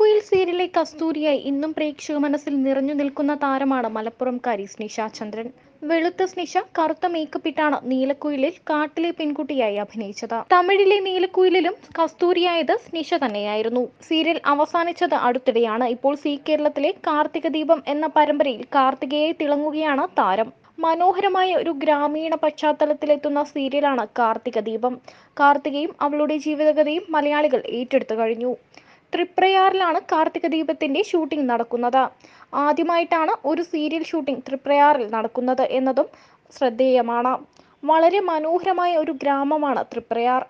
കുയിൽ സീരിയലിലെ കസ്തൂരിയായി ഇന്നും പ്രേക്ഷക മനസ്സിൽ നിറഞ്ഞു നിൽക്കുന്ന താരമാണ് മലപ്പുറംകാരി സ്നിഷ ചന്ദ്രൻ വെളുത്ത സ്നിഷ കറുത്ത മേക്കപ്പ് ഇട്ടാണ് നീലക്കുയിലിൽ കാട്ടിലെ പെൺകുട്ടിയായി അഭിനയിച്ചത് തമിഴിലെ നീലക്കുയിലും കസ്തൂരിയായത് സ്നിഷ തന്നെയായിരുന്നു സീരിയൽ അവസാനിച്ചത് അടുത്തിടെയാണ് ഇപ്പോൾ സി കേരളത്തിലെ കാർത്തിക ദീപം എന്ന പരമ്പരയിൽ കാർത്തികയെ തിളങ്ങുകയാണ് താരം മനോഹരമായ ഒരു ഗ്രാമീണ പശ്ചാത്തലത്തിലെത്തുന്ന സീരിയലാണ് കാർത്തിക ദീപം കാർത്തികയും അവളുടെ ജീവിതകഥയും മലയാളികൾ ഏറ്റെടുത്തു കഴിഞ്ഞു ത്രിപ്രയാറിലാണ് കാർത്തിക ദീപത്തിന്റെ ഷൂട്ടിംഗ് നടക്കുന്നത് ആദ്യമായിട്ടാണ് ഒരു സീരിയൽ ഷൂട്ടിംഗ് ത്രിപ്രയാറിൽ നടക്കുന്നത് എന്നതും ശ്രദ്ധേയമാണ് വളരെ മനോഹരമായ ഒരു ഗ്രാമമാണ് ത്രിപ്രയാർ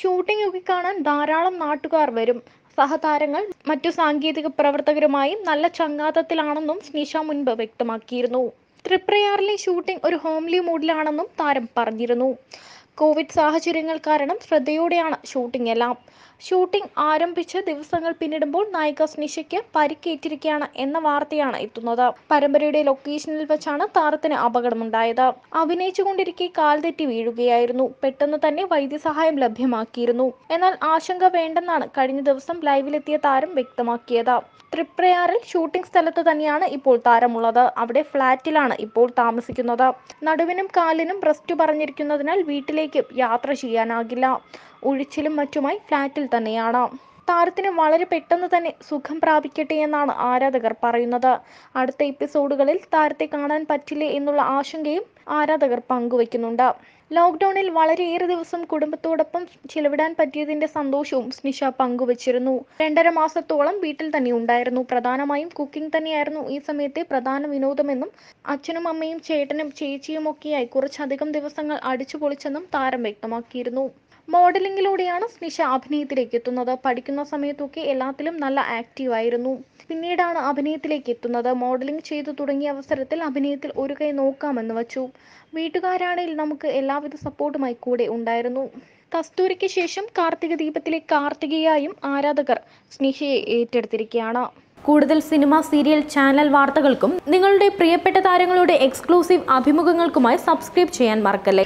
ഷൂട്ടിംഗ് ഒക്കെ കാണാൻ ധാരാളം നാട്ടുകാർ വരും സഹതാരങ്ങൾ മറ്റു സാങ്കേതിക പ്രവർത്തകരുമായും നല്ല ചങ്ങാതത്തിലാണെന്നും സ്നിഷ മുൻപ് വ്യക്തമാക്കിയിരുന്നു ത്രിപ്രയാറിലെ ഷൂട്ടിംഗ് ഒരു ഹോംലി മൂഡിലാണെന്നും താരം പറഞ്ഞിരുന്നു കോവിഡ് സാഹചര്യങ്ങൾ കാരണം ശ്രദ്ധയോടെയാണ് ഷൂട്ടിംഗ് എല്ലാം ഷൂട്ടിംഗ് ആരംഭിച്ച് ദിവസങ്ങൾ പിന്നിടുമ്പോൾ നായിക സ്നിഷയ്ക്ക് പരിക്കേറ്റിരിക്കുകയാണ് എന്ന വാർത്തയാണ് എത്തുന്നത് പരമ്പരയുടെ ലൊക്കേഷനിൽ വെച്ചാണ് താരത്തിന് അപകടമുണ്ടായത് അഭിനയിച്ചുകൊണ്ടിരിക്കെ കാൽ തെറ്റി വീഴുകയായിരുന്നു പെട്ടെന്ന് തന്നെ വൈദ്യസഹായം ലഭ്യമാക്കിയിരുന്നു എന്നാൽ ആശങ്ക വേണ്ടെന്നാണ് കഴിഞ്ഞ ദിവസം ലൈവിലെത്തിയ താരം വ്യക്തമാക്കിയത് തൃപ്രയാറിൽ ഷൂട്ടിംഗ് സ്ഥലത്ത് തന്നെയാണ് ഇപ്പോൾ താരമുള്ളത് അവിടെ ഫ്ളാറ്റിലാണ് ഇപ്പോൾ താമസിക്കുന്നത് നടുവിനും കാലിനും റെസ്റ്റ് പറഞ്ഞിരിക്കുന്നതിനാൽ വീട്ടിലേക്ക് യാത്ര ചെയ്യാനാകില്ല ഒഴിച്ചിലും മറ്റുമായി ഫ്ളാറ്റിൽ തന്നെയാണ് താരത്തിന് വളരെ പെട്ടെന്ന് തന്നെ സുഖം പ്രാപിക്കട്ടെ എന്നാണ് ആരാധകർ പറയുന്നത് അടുത്ത എപ്പിസോഡുകളിൽ താരത്തെ കാണാൻ പറ്റില്ലേ എന്നുള്ള ആശങ്കയും ആരാധകർ പങ്കുവയ്ക്കുന്നുണ്ട് ലോക്ക്ഡൗണിൽ വളരെയേറെ ദിവസം കുടുംബത്തോടൊപ്പം ചിലവിടാൻ പറ്റിയതിന്റെ സന്തോഷവും സ്നിഷ പങ്കുവച്ചിരുന്നു രണ്ടര മാസത്തോളം വീട്ടിൽ തന്നെ ഉണ്ടായിരുന്നു പ്രധാനമായും കുക്കിംഗ് തന്നെയായിരുന്നു ഈ സമയത്തെ പ്രധാന വിനോദമെന്നും അച്ഛനും അമ്മയും ചേട്ടനും ചേച്ചിയുമൊക്കെയായി കുറച്ചധികം ദിവസങ്ങൾ അടിച്ചു പൊളിച്ചെന്നും താരം വ്യക്തമാക്കിയിരുന്നു മോഡലിംഗിലൂടെയാണ് സ്നിഷ അഭിനയത്തിലേക്ക് എത്തുന്നത് പഠിക്കുന്ന സമയത്തൊക്കെ എല്ലാത്തിലും നല്ല ആക്റ്റീവ് ആയിരുന്നു പിന്നീടാണ് അഭിനയത്തിലേക്ക് എത്തുന്നത് മോഡലിംഗ് ചെയ്തു തുടങ്ങിയ അവസരത്തിൽ അഭിനയത്തിൽ ഒരു കൈ നോക്കാമെന്ന് വച്ചു വീട്ടുകാരാണെങ്കിൽ നമുക്ക് എല്ലാവിധ സപ്പോർട്ടുമായി കൂടെ ഉണ്ടായിരുന്നു കസ്തൂരിക്ക് ശേഷം കാർത്തിക ദീപത്തിലെ കാർത്തികയായും ആരാധകർ സ്നേഹയെ ഏറ്റെടുത്തിരിക്കുകയാണ് കൂടുതൽ സിനിമ സീരിയൽ ചാനൽ വാർത്തകൾക്കും നിങ്ങളുടെ പ്രിയപ്പെട്ട താരങ്ങളുടെ എക്സ്ക്ലൂസീവ് അഭിമുഖങ്ങൾക്കുമായി സബ്സ്ക്രൈബ് ചെയ്യാൻ മറക്കല്ലേ